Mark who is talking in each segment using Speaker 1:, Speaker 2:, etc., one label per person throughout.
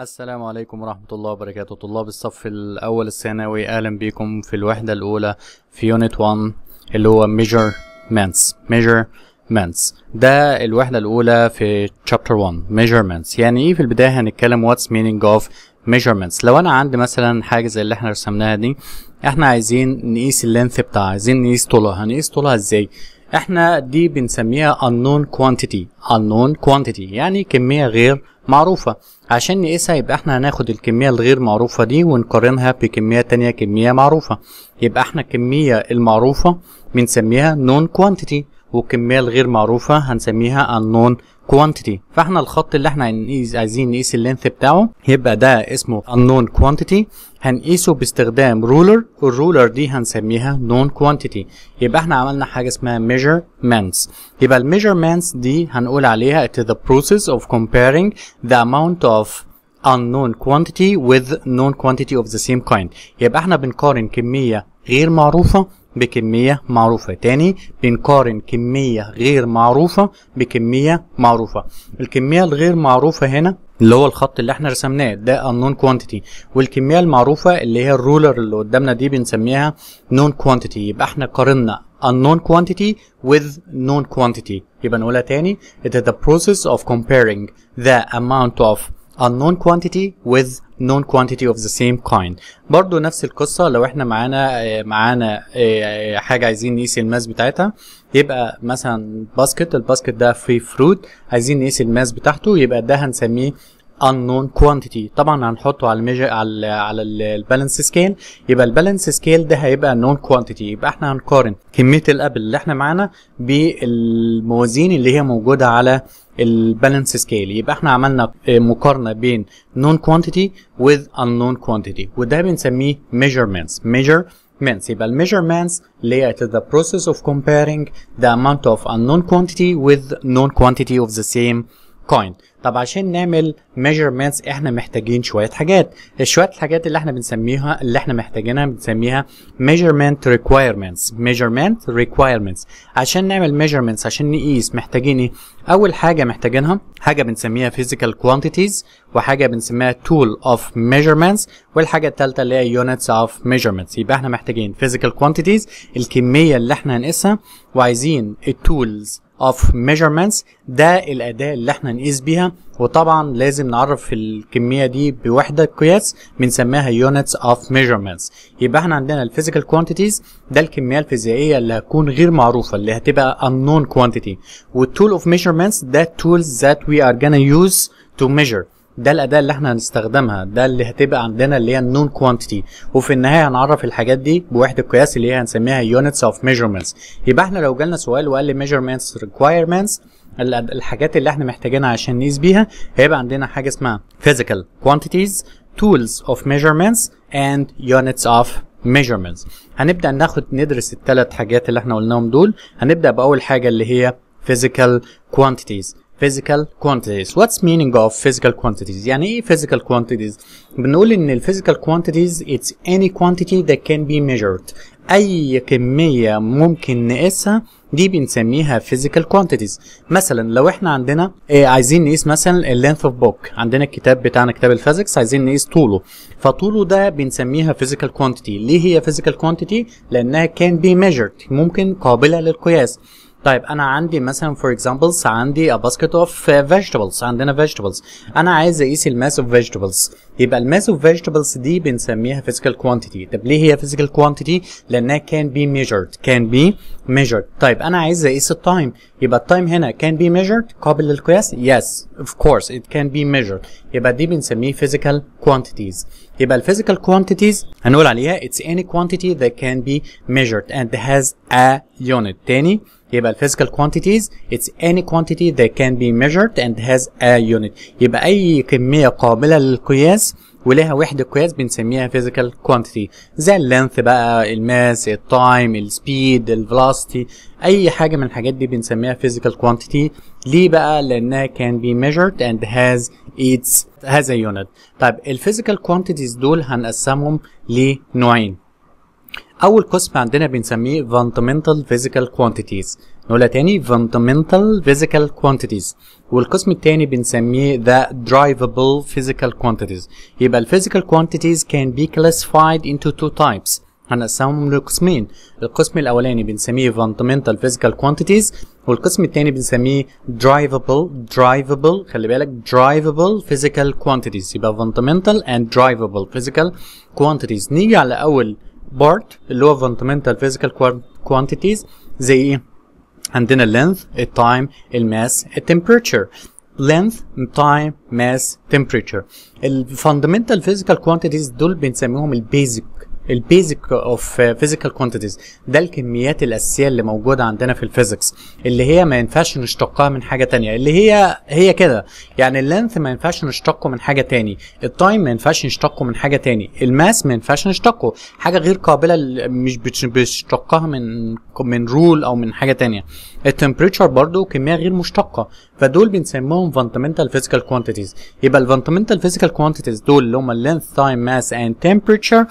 Speaker 1: السلام عليكم ورحمة الله وبركاته طلاب الصف الأول الثانوي أهلا بكم في الوحدة الأولى في يونت 1 اللي هو measurements measurements ده الوحدة الأولى في chapter 1 measurements يعني إيه في البداية هنتكلم what's meaning of measurements لو أنا عندي مثلا حاجة زي اللي احنا رسمناها دي احنا عايزين نقيس اللينث بتاعها عايزين نقيس طولها هنقيس طولها ازاي؟ احنا دي بنسميها unknown quantity unknown quantity يعني كمية غير معروفة عشان نقيسها يبقى احنا هناخد الكمية الغير معروفة دي ونقارنها بكمية تانية كمية معروفة يبقى احنا الكمية المعروفة بنسميها نون كوانتيتي وكمية الغير معروفة هنسميها unknown quantity فاحنا الخط اللي احنا هنقيس عايزين نقيس اللينث بتاعه يبقى ده اسمه unknown quantity هنقيسه باستخدام رولر الرولر دي هنسميها known quantity يبقى احنا عملنا حاجة اسمها measurements يبقى الميجرمنتس دي هنقول عليها it is the process of comparing the amount of unknown quantity with known quantity of the same kind يبقى احنا بنقارن كمية غير معروفة بكمية معروفة تاني بنقارن كمية غير معروفة بكمية معروفة الكمية الغير معروفة هنا اللي هو الخط اللي احنا رسمناه ده النون كوانتيتي والكميه المعروفه اللي هي الرولر اللي قدامنا دي بنسميها نون كوانتيتي يبقى احنا قارنا unknown quantity with known quantity يبقى نقولها تاني it is the process of comparing the amount of unknown quantity with known quantity of the same kind برضو نفس القصة لو احنا معانا آه، معانا آه، حاجة عايزين نقيس الماس بتاعتها يبقى مثلا باسكت الباسكت ده فيه فروت عايزين نقيس الماس بتاعته يبقى ده هنسميه unknown quantity طبعا هنحطه على الميجر على على البالانس سكيل يبقى البالانس سكيل ده هيبقى نون كوانتيتي يبقى احنا هنقارن كميه الابل اللي احنا معانا بالموازين اللي هي موجوده على البالانس سكيل يبقى احنا عملنا مقارنه بين نون كوانتيتي وذ unknown كوانتيتي وده بنسميه measurements measure means يبقى measurements اللي هي the process of comparing the amount of unknown quantity with known quantity of the same كوين طب عشان نعمل ميجرمنتس احنا محتاجين شويه حاجات شويه الحاجات اللي احنا بنسميها اللي احنا محتاجينها بنسميها ميجرمنت ريكويرمنتس ميجرمنت ريكويرمنتس عشان نعمل ميجرمنتس عشان نقيس محتاجين ايه اول حاجه محتاجينها حاجه بنسميها فيزيكال كوانتيتيز وحاجه بنسميها تول اوف ميجرمنتس والحاجه الثالثه اللي هي يونتس اوف ميجرمنتس يبقى احنا محتاجين فيزيكال كوانتيتيز الكميه اللي احنا هنقيسها وعايزين التولز of measurements ده الأداة اللي احنا نقيس بيها وطبعا لازم نعرف الكمية دي بوحدة قياس بنسميها units of measurements يبقى احنا عندنا physical quantities ده الكمية الفيزيائية اللي هتكون غير معروفة اللي هتبقى unknown quantity والtool of measurements ده tools that we are gonna use to measure ده الاداه اللي احنا هنستخدمها ده اللي هتبقى عندنا اللي هي النون كوانتيتي وفي النهايه هنعرف الحاجات دي بوحده قياس اللي هي هنسميها يونتس اوف ميجرمنتس يبقى احنا لو جالنا سؤال وقال لي ميجرمنتس ريكوايرمنتس الحاجات اللي احنا محتاجينها عشان نقيس بيها هيبقى عندنا حاجه اسمها physical quantities tools of measurements and units of measurements هنبدا ناخد ندرس الثلاث حاجات اللي احنا قلناهم دول هنبدا باول حاجه اللي هي physical quantities physical quantities what's meaning of physical quantities يعني ايه physical quantities بنقول ان ال physical quantities it's any quantity that can be measured اي كمية ممكن نقيسها دي بنسميها physical quantities مثلا لو احنا عندنا ايه عايزين نقيس مثلا ال length of book عندنا الكتاب بتاعنا كتاب الفيزيكس عايزين نقيس طوله فطوله ده بنسميها physical quantity ليه هي physical quantity لانها can be measured ممكن قابلة للقياس طيب انا عندي مثلا فور اكزامبلز عندي a basket of uh, vegetables عندنا vegetables انا عايز اقيس الماس of vegetables يبقى الماس اوف فيجيتابلز دي بنسميها فيزيكال كوانتيتي طب ليه هي فيزيكال كوانتيتي لانها كان بي ميجرد كان بي ميجرد طيب انا عايز اقيس التايم يبقى التايم هنا كان بي ميجرد قابل للقياس يس اوف كورس ات كان بي ميجرد يبقى دي بنسميه فيزيكال كوانتيتيز يبقى الفيزيكال كوانتيتيز هنقول عليها اتس اني كوانتيتي ذات كان بي ميجرد اند هاز ا يونت تاني يبقى الفيزيكال كوانتيتيز اتس اني كوانتيتي ذات كان بي ميجرد اند هاز ا يونت يبقى اي كميه قابله للقياس ولها وحده قياس بنسميها physical quantity زي اللينث بقى الماس التايم السبيد الفلاستي اي حاجه من الحاجات دي بنسميها physical quantity ليه بقى لانها can be measured and has its has a unit طيب physical quantities دول هنقسمهم لنوعين اول قسم عندنا بنسميه fundamental physical quantities نقولها تاني fundamental physical quantities والقسم الثاني بنسميه the drivable physical quantities يبقى ال physical quantities can be classified into two types هنقسمهم لقسمين القسم الاولاني بنسميه fundamental physical quantities والقسم الثاني بنسميه drivable drivable خلي بالك drivable physical quantities يبقى fundamental and drivable physical quantities نيجي على اول بارت اللي هو fundamental physical quantities زي ايه and then a length, a time, a mass, a temperature. Length, time, mass, temperature. The fundamental physical quantities, دول بنسميهم basic البيزك اوف فيزيكال كوانتيتيز ده الكميات الاساسيه اللي موجوده عندنا في الفيزيكس اللي هي ما ينفعش نشتقها من حاجه تانية اللي هي هي كده يعني اللينث ما ينفعش نشتقه من حاجه تاني التايم ما ينفعش نشتقه من حاجه تاني الماس ما ينفعش نشتقه حاجه غير قابله مش بنشتقها من من رول او من حاجه تانية التمبريتشر برضو كميه غير مشتقه فدول بنسميهم فاندامنتال فيزيكال كوانتيتيز يبقى الفاندامنتال فيزيكال كوانتيتيز دول اللي هم اللينث تايم ماس اند تمبريتشر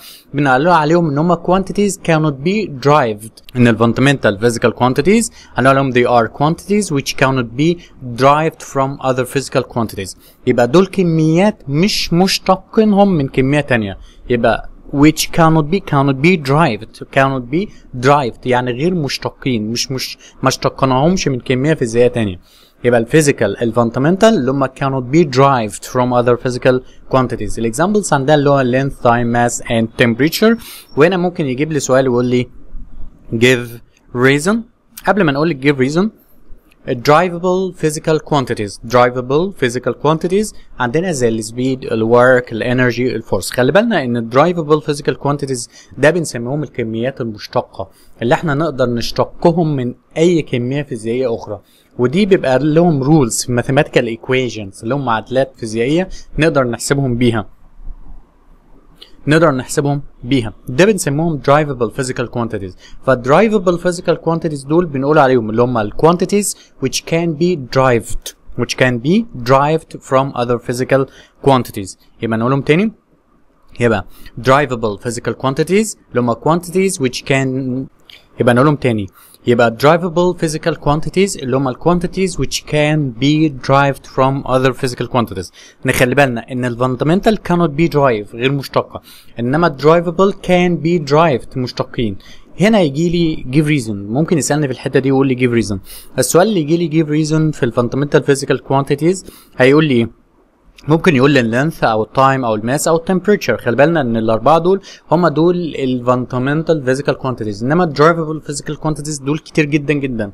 Speaker 1: هنقول عليهم ان هم quantities cannot be derived ان ال fundamental physical quantities هنقول عليهم they are quantities which cannot be derived from other physical quantities يبقى دول كميات مش مشتقينهم من كمية تانية يبقى which cannot be cannot be derived cannot be derived يعني غير مشتقين مش مش ما اشتقناهمش من كمية فيزيائية تانية يبقى الفيزيكال الفاندامنتال اللي cannot be derived from other physical quantities الاكزامبلز عندها اللي هو length time mass and temperature وهنا ممكن يجيب لي سؤال يقول لي give reason قبل ما نقول لك give reason drivable physical quantities drivable physical quantities عندنا زي السبيد energy الانرجي الفورس خلي بالنا ان drivable physical quantities ده بنسميهم الكميات المشتقه اللي احنا نقدر نشتقهم من اي كميه فيزيائيه اخرى ودي بيبقى لهم rules mathematical equations اللي هم معادلات فيزيائيه نقدر نحسبهم بيها نقدر نحسبهم بيها ده بنسموهم drivable physical quantities فالdrivable physical quantities دول بنقول عليهم اللي هم quantities which can be derived which can be derived from other physical quantities يبقى نقولهم تاني يبقى drivable physical quantities اللي هم quantities which can يبقى نقولهم تاني يبقى drivable physical quantities اللي هم ال quantities which can be derived from other physical quantities نخلي بالنا ان ال fundamental cannot be derived غير مشتقة انما drivable can be derived مشتقين هنا يجي لي give reason ممكن يسألني في الحتة دي ويقول لي give reason السؤال اللي يجي لي give reason في ال fundamental physical quantities هيقول لي ايه ممكن يقول لي اللينث او التايم او الماس او التمبريتشر خلي بالنا ان الاربعه دول هم دول الفانتمنتال فيزيكال كوانتيتيز انما الدرايفبل فيزيكال كوانتيتيز دول كتير جدا جدا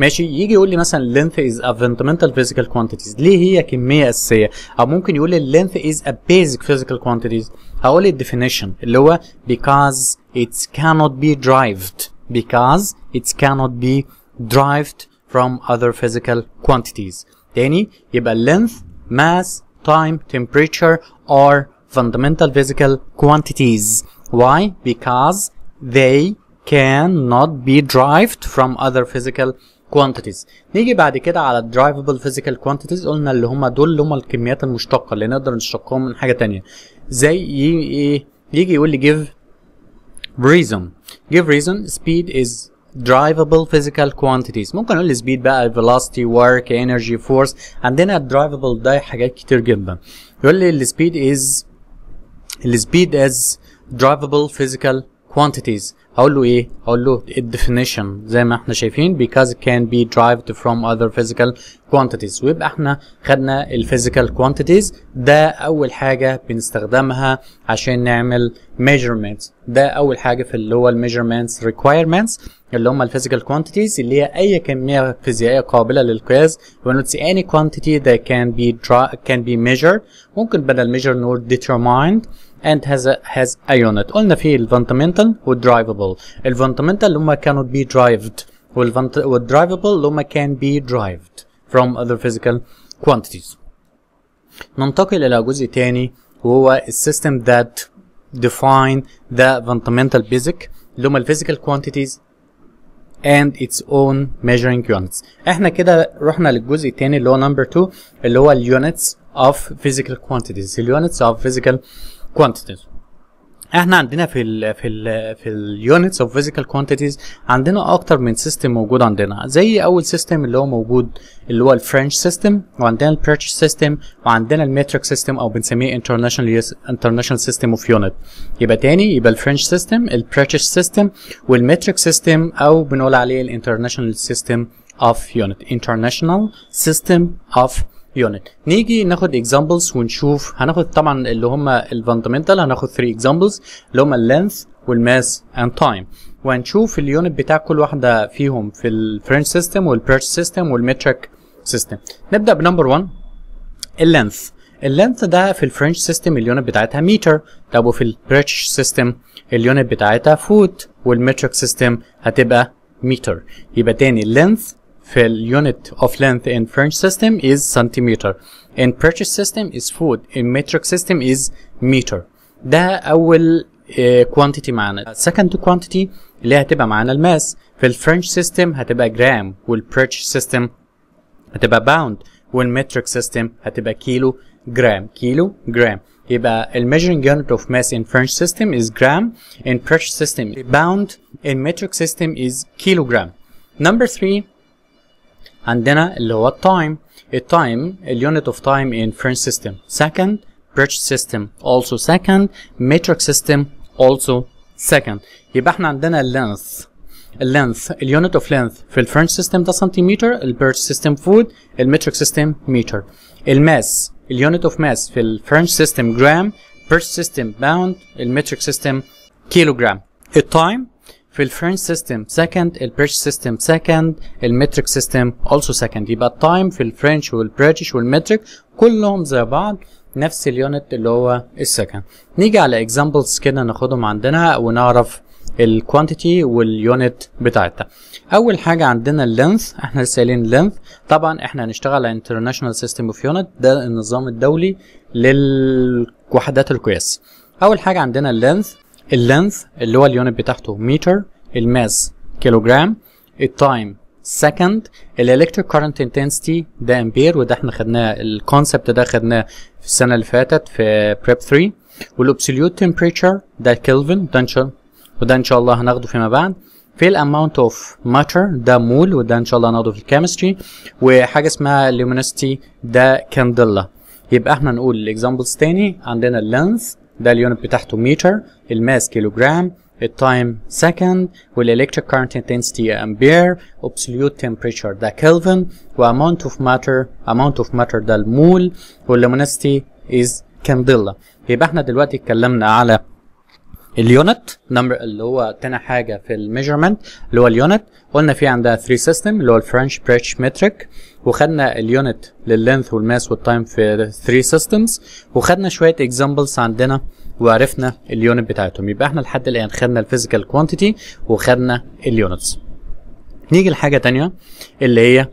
Speaker 1: ماشي يجي يقول لي مثلا اللينث از ا فانتمنتال فيزيكال كوانتيتيز ليه هي كميه اساسيه او ممكن يقول لي اللينث از ا basic فيزيكال كوانتيتيز هقول الديفينيشن اللي هو بيكاز اتس كانوت بي درايفد بيكاز اتس كانوت بي درايفد فروم اذر فيزيكال كوانتيتيز تاني يبقى اللينث ماس time, temperature are fundamental physical quantities. Why? Because they cannot be derived from other physical quantities نيجي بعد كده على drivable physical quantities قلنا اللي هم دول اللي هم الكميات المشتقة اللي نقدر نشتقهم من حاجة تانية زي ايه يجي يقول لي give reason give reason speed is drivable physical quantities ممكن اقول speed بقى velocity work energy force عندنا drivable ده حاجات كتير جدا يقول لي السبيد is speed as drivable physical quantities هقول له ايه هقول له definition زي ما احنا شايفين because it can be derived from other physical quantities ويبقى احنا خدنا physical quantities ده اول حاجه بنستخدمها عشان نعمل measurements ده اول حاجه في اللي هو measurements requirements اللي هم physical quantities اللي هي اي كميه فيزيائيه قابله للقياس ونوتس any quantity that can be can be measured ممكن بدل measure نقول determined and has a, has اي unit قلنا في الفاندامنتال drivable. الفاندامنتال fundamental هم cannot be derived والدرايفبل uh, drivable هم can be derived from other physical quantities ننتقل الى جزء تاني وهو system that define the fundamental basic اللي physical quantities and its own measuring units احنا كده رحنا للجزء الثاني اللي هو number 2 اللي هو units of physical quantities units of physical كوانتيتيز احنا عندنا في الـ في الـ في اليونتس اوف فيزيكال كوانتيتيز عندنا اكتر من سيستم موجود عندنا زي اول سيستم اللي هو موجود اللي هو الفرنش سيستم وعندنا البيرتش سيستم وعندنا المتريك سيستم او بنسميه انترناشونال انترناشونال سيستم اوف يونت يبقى تاني يبقى الفرنش سيستم البيرتش سيستم والمتريك سيستم او بنقول عليه الانترناشونال سيستم اوف يونت انترناشونال سيستم اوف يونت نيجي ناخد examples ونشوف هناخد طبعا اللي هم الفاندمنتال هناخد 3 examples اللي هم length والماس and time وهنشوف اليونت بتاع كل واحده فيهم في الفرنش سيستم والبيرش سيستم والمتريك سيستم نبدا بنمبر 1 اللينث اللينث ده في الفرنش سيستم اليونت بتاعتها متر طب وفي البريتش سيستم اليونت بتاعتها فوت والمتريك سيستم هتبقى متر يبقى تاني اللينث Fell unit of length in French system is centimeter in British system is foot in metric system is meter ده أول كوانتيتي uh, معانا السكند كوانتيتي اللي هتبقى معانا الماس في الفرنش سيستم هتبقى جرام والبريتش سيستم هتبقى باوند والمتريك سيستم هتبقى كيلو جرام كيلو جرام يبقى الميجرنج unit of mass in French system is gram in British system is pound in metric system is kilogram number three عندنا اللي هو التايم التايم اليونت اوف تايم ان French system second بريتش system also second metric system also second يبقى احنا عندنا length اللينث اليونت اوف لينث في الفرنش سيستم ده سنتيمتر البريتش سيستم فود المتريك سيستم متر الماس اليونت اوف ماس في الفرنش سيستم جرام بريتش سيستم باوند المتريك سيستم كيلوجرام التايم في الفرنش سيستم سكند البريتش سيستم سكند المتريك سيستم also سكند يبقى التايم في الفرنش والبريتش والمتريك كلهم زي بعض نفس اليونت اللي هو السكند نيجي على اكزامبلز كده ناخدهم عندنا ونعرف الكوانتيتي واليونت بتاعتها اول حاجه عندنا اللينث احنا لسه قايلين لينث طبعا احنا هنشتغل على انترناشونال سيستم اوف يونت ده النظام الدولي للوحدات القياس اول حاجه عندنا اللينث اللينث اللي هو اليونت بتاعته متر الماس كيلوغرام التايم سكند الالكتريك كارنت انتنسيتي ده امبير وده احنا خدناه الكونسبت ده خدناه في السنه اللي فاتت في بريب 3 والابسوليوت تمبريتشر ده كلفن ده ان شاء وده ان شاء الله هناخده فيما بعد في الاماونت اوف ماتر ده مول وده ان شاء الله هناخده في الكيمستري وحاجه اسمها ليومينستي ده كانديلا يبقى احنا نقول الاكزامبلز تاني عندنا اللينث ده اليونت بتاعته متر الماس كيلوجرام التايم سكند والالكتريك كارنت انتنسيتي امبير ابسولوت تمبريتشر ده كلفن وامونت اوف ماتر امونت اوف ماتر ده المول واللومينستي از كانديلا يبقى احنا دلوقتي اتكلمنا على اليونت نمبر اللي هو تاني حاجه في الميجرمنت اللي هو اليونت قلنا في عندها 3 سيستم اللي هو الفرنش بريتش متريك وخدنا اليونت لللينث والماس والتايم في 3 سيستمز وخدنا شويه اكزامبلز عندنا وعرفنا اليونت بتاعتهم يبقى احنا لحد الان خدنا الفيزيكال كوانتيتي وخدنا اليونتس نيجي لحاجه تانية اللي هي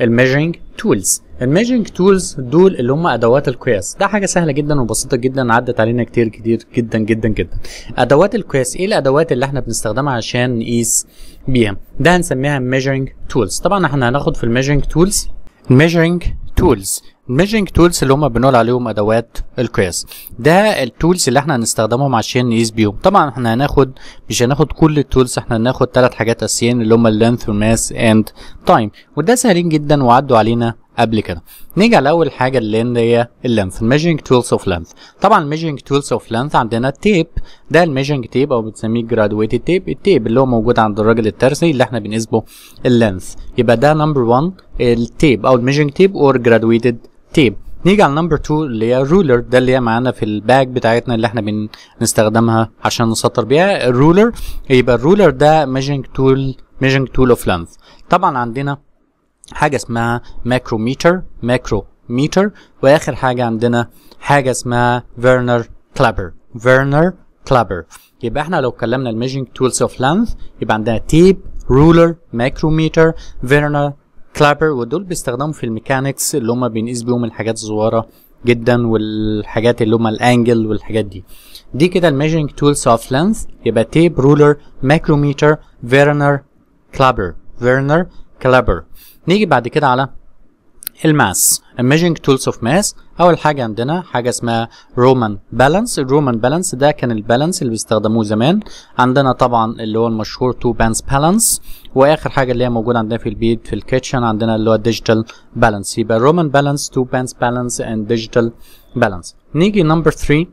Speaker 1: الميجرنج تولز الميجرنج تولز دول اللي هم ادوات القياس ده حاجه سهله جدا وبسيطه جدا عدت علينا كتير كتير جدا جدا جدا ادوات القياس ايه الادوات اللي احنا بنستخدمها عشان نقيس بيها ده هنسميها ميجرنج تولز طبعا احنا هناخد في الميجرنج تولز الميجرنج تولز الميجرنج تولز اللي هم بنقول عليهم ادوات القياس ده التولز اللي احنا هنستخدمهم عشان نقيس بيهم طبعا احنا هناخد مش هناخد كل التولز احنا هناخد ثلاث حاجات اساسيين اللي هم اللينث والماس اند تايم وده سهلين جدا وعدوا علينا قبل كده نيجي على اول حاجه اللي هي اللينث ميجرنج تولز اوف لينث طبعا ميجرنج تولز اوف لينث عندنا التيب ده الميجرنج تيب او بنسميه جرادويتد تيب التيب اللي هو موجود عند الراجل الترسي اللي احنا بنقيسه اللينث يبقى ده نمبر 1 التيب او الميجرنج تيب اور جرادويتد تيب نيجي على نمبر 2 اللي هي الرولر ده اللي هي معانا في الباك بتاعتنا اللي احنا بنستخدمها عشان نسطر بيها الرولر يبقى الرولر ده ميجرنج تول ميجرنج تول اوف لينث طبعا عندنا حاجه اسمها ماكروميتر ماكروميتر واخر حاجه عندنا حاجه اسمها فيرنر كلابر فيرنر كلابر يبقى احنا لو اتكلمنا الميجنج تولز اوف لانث يبقى عندنا تيب رولر ماكروميتر فيرنر كلابر ودول بيستخدموا في الميكانكس اللي هم بنقيس بيهم الحاجات الصغيره جدا والحاجات اللي هم الانجل والحاجات دي دي كده الميجنج تولز اوف لينث يبقى تيب رولر ماكروميتر فيرنر كلابر فيرنر كلابر نيجي بعد كده على الماس الميجنج تولز اوف ماس اول حاجه عندنا حاجه اسمها رومان بالانس الرومان بالانس ده كان البالانس اللي بيستخدموه زمان عندنا طبعا اللي هو المشهور تو بانس بالانس واخر حاجه اللي هي موجوده عندنا في البيت في الكيتشن عندنا اللي هو ديجيتال بالانس يبقى رومان بالانس تو بانس بالانس اند ديجيتال بالانس نيجي نمبر 3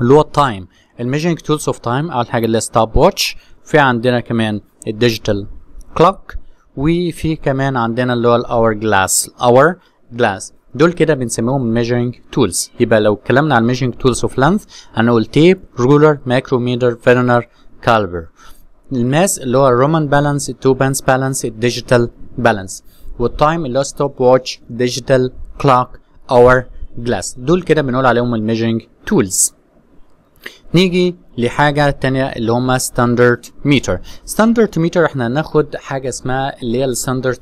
Speaker 1: اللي هو التايم الميجنج تولز اوف تايم اول حاجه اللي هي ستوب واتش في عندنا كمان الديجيتال كلوك وفي كمان عندنا اللي هو الاور جلاس الاور جلاس دول كده بنسميهم measuring tools يبقى لو اتكلمنا عن measuring tools of length هنقول tape ruler micrometer vernier caliper الماس اللي هو الرومان بالانس التو بانس بالانس الديجيتال بالانس والتايم اللي هو ستوب واتش ديجيتال كلوك اور جلاس دول كده بنقول عليهم الميجرنج تولز نيجي لحاجة تانية اللي هما ستاندرد ميتر ستاندرد ميتر احنا هناخد حاجة اسمها اللي هي الستاندرد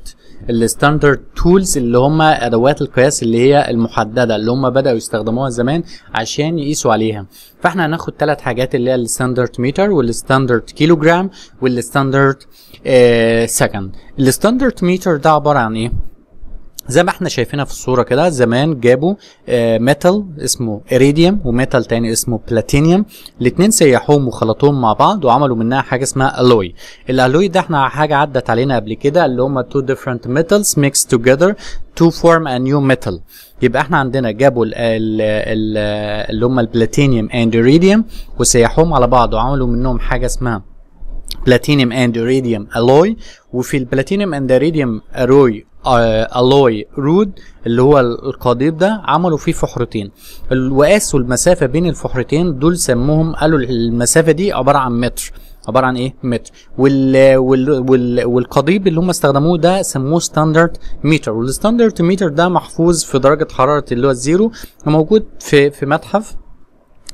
Speaker 1: الستاندرد تولز اللي هما ادوات القياس اللي هي المحددة اللي هما بدأوا يستخدموها زمان عشان يقيسوا عليها فاحنا هناخد ثلاث حاجات اللي هي الستاندرد ميتر والستاندرد كيلوجرام والستاندرد سكند الستاندرد ميتر ده عبارة عن ايه؟ زي ما احنا شايفينها في الصوره كده زمان جابوا ميتال آه، اسمه اريديوم وميتال تاني اسمه بلاتينيوم الاثنين سيحوهم وخلطوهم مع بعض وعملوا منها حاجه اسمها الوي الالوي ده احنا حاجه عدت علينا قبل كده اللي هم تو ديفرنت ميتالز ميكس توجذر تو فورم ا نيو ميتال يبقى احنا عندنا جابوا الـ الـ الـ اللي هم البلاتينيوم اند اريديوم وسيحوهم على بعض وعملوا منهم حاجه اسمها بلاتينيوم اند اريديوم الوي وفي البلاتينيوم اند اريديوم اروي آه، الوي رود اللي هو القضيب ده عملوا فيه فحرتين وقاسوا المسافه بين الفحرتين دول سموهم قالوا المسافه دي عباره عن متر عباره عن ايه متر وال وال وال والقضيب اللي هم استخدموه ده سموه ستاندرد متر والستاندرد متر ده محفوظ في درجه حراره اللي هو الزيرو وموجود في في متحف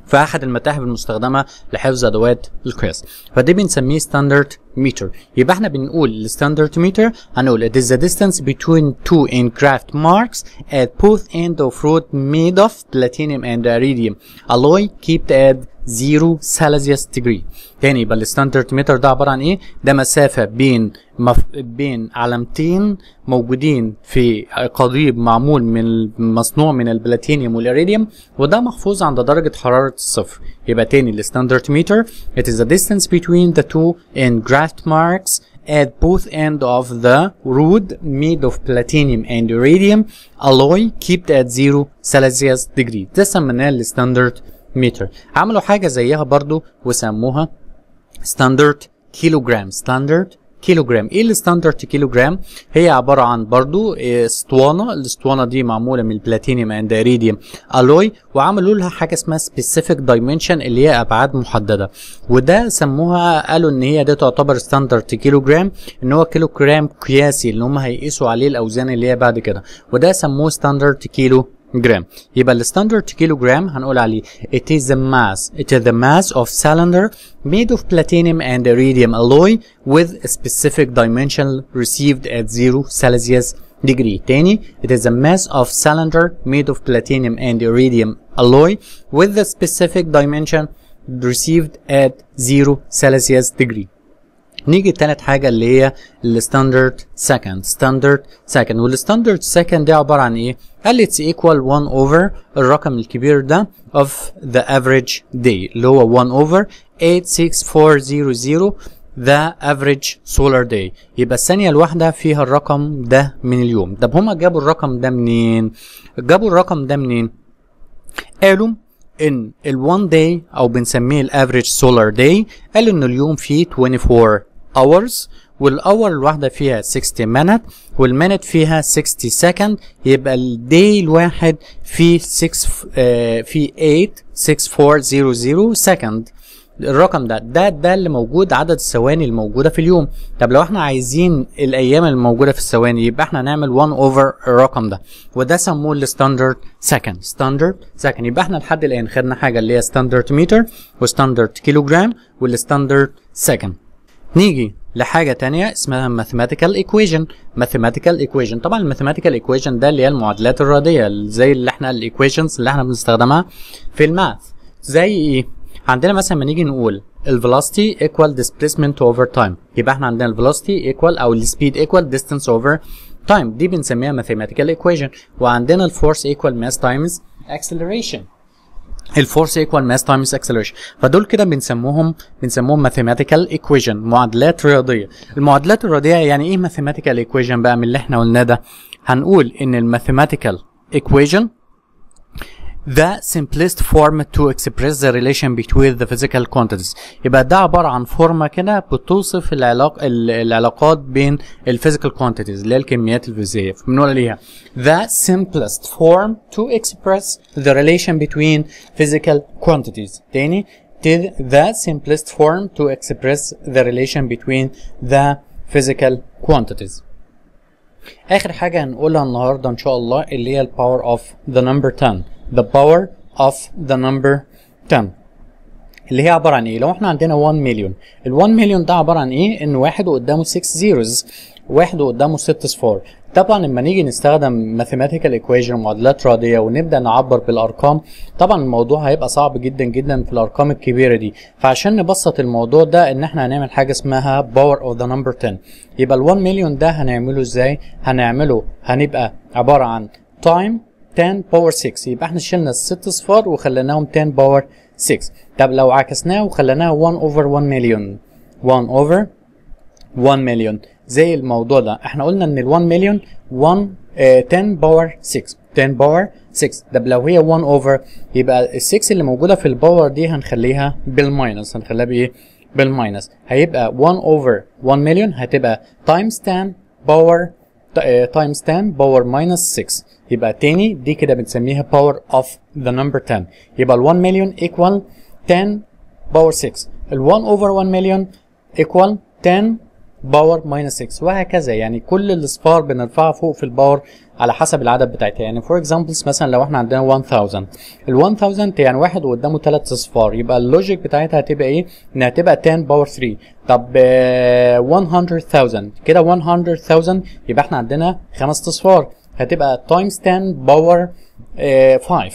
Speaker 1: في احد المتاحف المستخدمه لحفظ ادوات القياس فده بنسميه ستاندرد متر يبقى احنا بنقول الستاندرد متر هنقول it is the distance between two engraved marks at both end of road made of platinum and iridium alloy kept at zero Celsius degree تاني يبقى الستاندرد متر ده عباره عن ايه ده مسافه بين مف... بين علامتين موجودين في قضيب معمول من مصنوع من البلاتينيوم والاريديوم وده محفوظ عند درجه حراره الصفر يبقى تاني الستاندرد متر it is the distance between the two engraved blast marks at both end of the rod made of platinum and iridium alloy kept at 0 Celsius degree ده سميناه الستاندرد متر عملوا حاجة زيها برضو وسموها standard kilogram standard كيلو جرام ايه الستاندرد كيلو جرام هي عباره عن برضو آه، اسطوانه الاسطوانه دي معموله من البلاتينيوم اند اريديوم الوي وعملوا لها حاجه اسمها سبيسيفيك دايمنشن اللي هي ابعاد محدده وده سموها قالوا ان هي ده تعتبر ستاندرد كيلو جرام ان هو كيلو جرام قياسي اللي هم هيقيسوا عليه الاوزان اللي هي بعد كده وده سموه ستاندرد كيلو جرام يبقى الستاندرد كيلو جرام هنقول عليه it is the mass it is the mass of cylinder made of platinum and iridium alloy with a specific dimension received at 0 Celsius degree تاني it is a mass of cylinder made of platinum and iridium alloy with the specific dimension received at 0 Celsius degree نيجي لتالت حاجه اللي هي الستاندرد سكند ستاندرد سكند والستاندرد سكند دي عباره عن ايه قال لي اتس ايكوال 1 اوفر الرقم الكبير ده اوف ذا افريج داي اللي هو 1 اوفر 86400 ذا افريج سولار داي يبقى الثانيه الواحده فيها الرقم ده من اليوم طب هما جابوا الرقم ده منين جابوا الرقم ده منين قالوا ان ال1 داي او بنسميه الافريج سولار داي قالوا ان اليوم فيه 24 hours والاور الواحده فيها 60 minute والمينت فيها 60 second يبقى الدي الواحد فيه 6 في 8 6400 آه، second الرقم ده ده ده اللي موجود عدد الثواني الموجوده في اليوم طب لو احنا عايزين الايام الموجوده في الثواني يبقى احنا نعمل 1 اوفر الرقم ده وده سموه الستاندرد سكند ستاندرد سكند يبقى احنا لحد الان خدنا حاجه اللي هي ستاندرد متر وستاندرد كيلوجرام والستاندرد سكند نيجي لحاجه تانية اسمها ماثيماتيكال ايكويشن ماثيماتيكال ايكويشن طبعا الماثيماتيكال ايكويشن ده اللي هي المعادلات الرياضيه زي اللي احنا الايكويشنز اللي احنا بنستخدمها في الماث زي ايه عندنا مثلا ما نيجي نقول الفيلوسيتي ايكوال ديسبيسمنت اوفر تايم يبقى احنا عندنا الفيلوسيتي ايكوال او السبيد ايكوال ديستانس اوفر تايم دي بنسميها ماثيماتيكال ايكويشن وعندنا الفورس ايكوال ماس تايمز اكسلريشن الفورس ايكوال ماس تايمز اكسلريشن فدول كده بنسموهم بنسموهم ماثيماتيكال ايكويشن معادلات رياضيه المعادلات الرياضيه يعني ايه ماثيماتيكال ايكويشن بقى من اللي احنا قلناه ده هنقول ان الماثيماتيكال ايكويشن the simplest form to express the relation between the physical quantities يبقى ده عبارة عن فورمة كده بتوصف العلاق العلاقات بين الفيزيكال quantities اللي هي الكميات الفيزيائية فبنقول ليها the simplest form to express the relation between physical quantities تاني the simplest form to express the relation between the physical quantities آخر حاجة هنقولها النهاردة إن شاء الله اللي هي power of the number 10 the power of the number 10 اللي هي عباره عن ايه لو احنا عندنا 1 مليون ال 1 مليون ده عباره عن ايه ان واحد وقدامه 6 زيروز واحد وقدامه 6 صفار طبعا لما نيجي نستخدم mathematical equation معادلات رياضيه ونبدا نعبر بالارقام طبعا الموضوع هيبقى صعب جدا جدا في الارقام الكبيره دي فعشان نبسط الموضوع ده ان احنا هنعمل حاجه اسمها باور اوف ذا نمبر 10 يبقى ال 1 مليون ده هنعمله ازاي هنعمله هنبقى عباره عن تايم 10 باور 6 يبقى احنا شلنا الست صفار وخليناهم 10 باور 6 طب لو عكسناه وخليناه 1 اوفر 1 مليون 1 اوفر 1 مليون زي الموضوع ده احنا قلنا ان ال 1 مليون 1 10 باور 6 10 باور 6 طب لو هي 1 اوفر يبقى ال 6 اللي موجوده في الباور دي هنخليها بالماينس هنخليها بايه؟ بالماينس هيبقى 1 اوفر 1 مليون هتبقى تايمز 10 باور تايم ستامب باور ماينس 6 يبقى تاني دي كده بنسميها باور اوف ذا نمبر 10 يبقى ال 1 مليون ايكوال 10 باور 6 ال 1 اوفر 1 مليون ايكوال 10 باور ماينس 6 وهكذا يعني كل الصفار بنرفعها فوق في الباور على حسب العدد بتاعتها يعني فور اكزامبلز مثلا لو احنا عندنا 1000 ال 1000 يعني واحد وقدامه ثلاث اصفار يبقى اللوجيك بتاعتها هتبقى ايه؟ انها تبقى 10 باور 3 طب 100000 آه، كده 100000 يبقى احنا عندنا خمس اصفار هتبقى تايمز 10 باور 5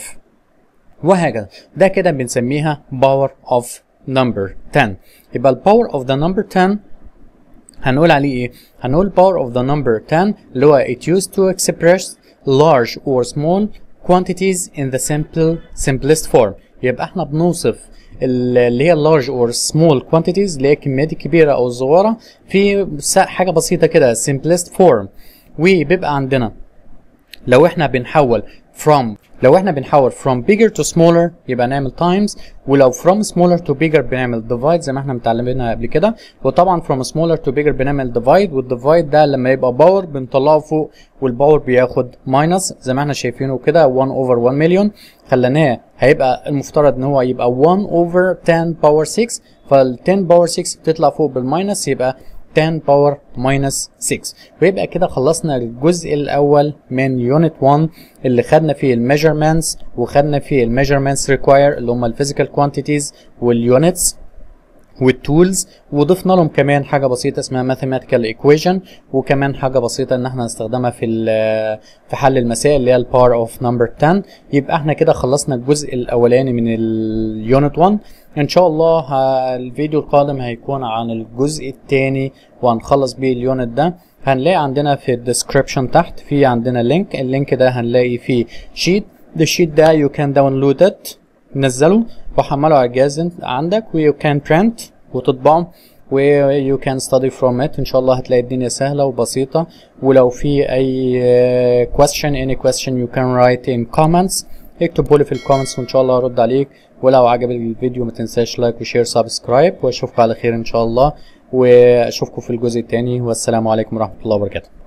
Speaker 1: وهكذا ده كده بنسميها باور اوف نمبر 10 يبقى الباور اوف ذا نمبر 10 هنقول عليه ايه؟ هنقول power of the number 10 اللي هو it used to express large or small quantities in the simple simplest form يبقى احنا بنوصف اللي هي large or small quantities اللي هي الكميات الكبيره او صغيرة في حاجه بسيطه كده simplest form وبيبقى عندنا لو احنا بنحول from لو احنا بنحول from bigger to smaller يبقى نعمل times ولو from smaller to bigger بنعمل divide زي ما احنا متعلمينها قبل كده وطبعا from smaller to bigger بنعمل divide والdivide ده لما يبقى باور بنطلعه فوق والباور بياخد minus زي ما احنا شايفينه كده 1 over 1 million خليناه هيبقى المفترض ان هو يبقى 1 over 10 power 6 فال 10 power 6 بتطلع فوق بالماينس يبقى 10 باور ماينس 6 ويبقى كده خلصنا الجزء الاول من يونت 1 اللي خدنا فيه الميجرمنتس وخدنا فيه الميجرمنتس ريكواير اللي هم الفيزيكال كوانتيتيز واليونتس والتولز وضفنا لهم كمان حاجه بسيطه اسمها ماثيماتيكال ايكويشن وكمان حاجه بسيطه ان احنا نستخدمها في في حل المسائل اللي هي الباور اوف نمبر 10 يبقى احنا كده خلصنا الجزء الاولاني من اليونت 1 ان شاء الله الفيديو القادم هيكون عن الجزء الثاني وهنخلص بيه اليونت ده هنلاقي عندنا في الديسكربشن تحت في عندنا لينك اللينك ده هنلاقي فيه شيت الشيت ده يو كان داونلود ات نزله وحمله على الجهاز عندك ويو كان print وتطبعه ويو كان ستادي فروم ات ان شاء الله هتلاقي الدنيا سهله وبسيطه ولو في اي آه، question any question you can write in comments اكتبوا لي في الكومنتس وان شاء الله ارد عليك ولو عجب الفيديو ما تنساش لايك وشير سبسكرايب واشوفكم على خير ان شاء الله واشوفكم في الجزء الثاني والسلام عليكم ورحمه الله وبركاته